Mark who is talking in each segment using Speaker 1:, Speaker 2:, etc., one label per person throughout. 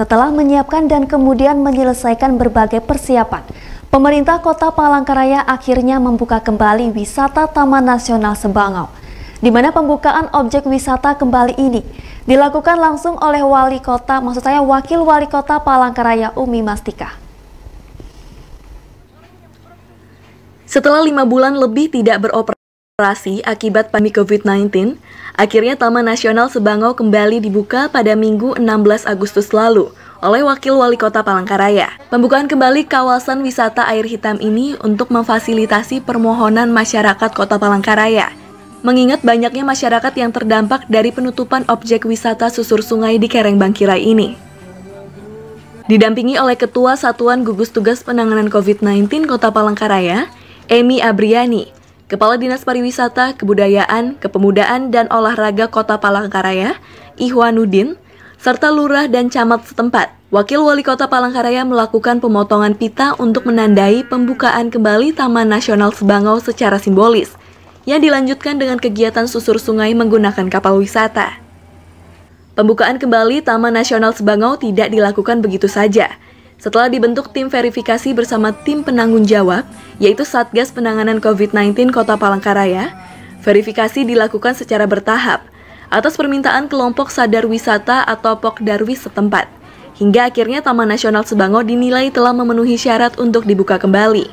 Speaker 1: Setelah menyiapkan dan kemudian menyelesaikan berbagai persiapan, pemerintah kota Palangkaraya akhirnya membuka kembali wisata Taman Nasional Sembangau, di mana pembukaan objek wisata kembali ini dilakukan langsung oleh wali kota, maksud saya wakil wali kota Palangkaraya Umi Mastika.
Speaker 2: Setelah lima bulan lebih tidak beroperasi akibat pandemi COVID-19, Akhirnya Taman Nasional Sebangau kembali dibuka pada Minggu 16 Agustus lalu oleh Wakil Wali Kota Palangkaraya. Pembukaan kembali kawasan wisata air hitam ini untuk memfasilitasi permohonan masyarakat Kota Palangkaraya. Mengingat banyaknya masyarakat yang terdampak dari penutupan objek wisata susur sungai di Kereng Bangkirai ini. Didampingi oleh Ketua Satuan Gugus Tugas Penanganan COVID-19 Kota Palangkaraya, Emi Abriani, Kepala Dinas Pariwisata, Kebudayaan, Kepemudaan, dan Olahraga Kota Palangkaraya, Ihwanuddin, serta lurah dan camat setempat. Wakil Wali Kota Palangkaraya melakukan pemotongan pita untuk menandai pembukaan kembali Taman Nasional Sebangau secara simbolis, yang dilanjutkan dengan kegiatan susur sungai menggunakan kapal wisata. Pembukaan kembali Taman Nasional Sebangau tidak dilakukan begitu saja, setelah dibentuk tim verifikasi bersama tim penanggung jawab, yaitu Satgas Penanganan COVID-19 Kota Palangkaraya, verifikasi dilakukan secara bertahap atas permintaan kelompok sadar wisata atau Pokdarwis setempat. Hingga akhirnya Taman Nasional Sebango dinilai telah memenuhi syarat untuk dibuka kembali.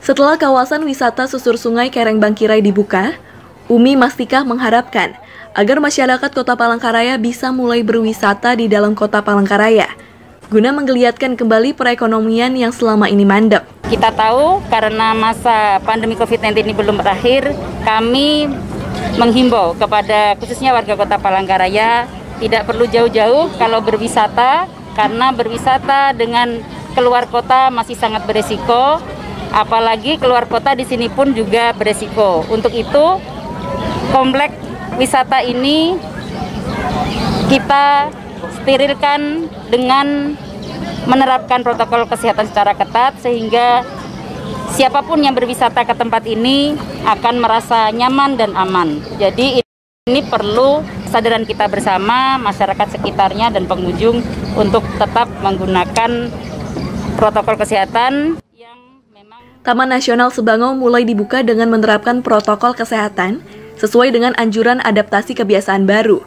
Speaker 2: Setelah kawasan wisata susur sungai Kereng Bangkirai dibuka, Umi Mastikah mengharapkan agar masyarakat Kota Palangkaraya bisa mulai berwisata di dalam Kota Palangkaraya – guna menggeliatkan kembali perekonomian yang selama ini mandek.
Speaker 3: Kita tahu karena masa pandemi COVID-19 ini belum berakhir, kami menghimbau kepada khususnya warga kota Palangkaraya tidak perlu jauh-jauh kalau berwisata karena berwisata dengan keluar kota masih sangat beresiko apalagi keluar kota di sini pun juga beresiko untuk itu komplek wisata ini kita sterilkan dengan menerapkan protokol kesehatan secara ketat sehingga siapapun yang berwisata ke tempat ini akan merasa nyaman dan aman. Jadi ini perlu kesadaran kita bersama, masyarakat sekitarnya dan pengunjung untuk tetap menggunakan protokol kesehatan.
Speaker 2: Taman Nasional Sebangau mulai dibuka dengan menerapkan protokol kesehatan sesuai dengan anjuran adaptasi kebiasaan baru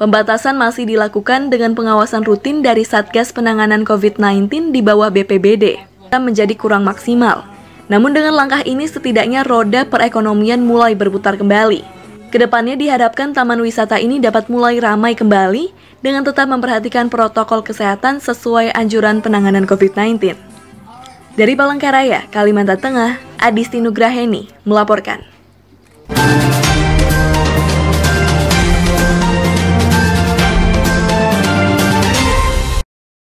Speaker 2: Pembatasan masih dilakukan dengan pengawasan rutin dari Satgas Penanganan COVID-19 di bawah BPBD dan menjadi kurang maksimal. Namun dengan langkah ini setidaknya roda perekonomian mulai berputar kembali. Kedepannya diharapkan taman wisata ini dapat mulai ramai kembali dengan tetap memperhatikan protokol kesehatan sesuai anjuran penanganan COVID-19. Dari Palangkaraya, Kalimantan Tengah, Adisti Nugraheni melaporkan.